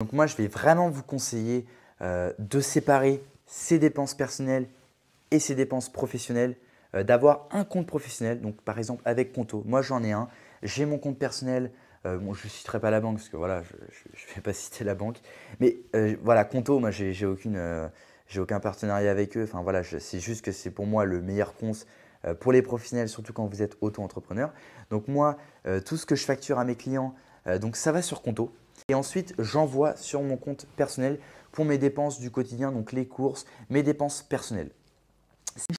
Donc moi, je vais vraiment vous conseiller euh, de séparer ses dépenses personnelles et ses dépenses professionnelles, euh, d'avoir un compte professionnel, donc par exemple avec Conto. Moi, j'en ai un. J'ai mon compte personnel. Euh, bon, je ne citerai pas la banque parce que voilà, je ne vais pas citer la banque. Mais voilà, Conto, moi, j'ai aucune, j'ai aucun partenariat avec eux. Enfin voilà, c'est juste que c'est pour moi le meilleur compte pour les professionnels, surtout quand vous êtes auto-entrepreneur. Donc moi, tout ce que je facture à mes clients, euh, donc ça va sur Conto. Et ensuite, j'envoie sur mon compte personnel pour mes dépenses du quotidien, donc les courses, mes dépenses personnelles.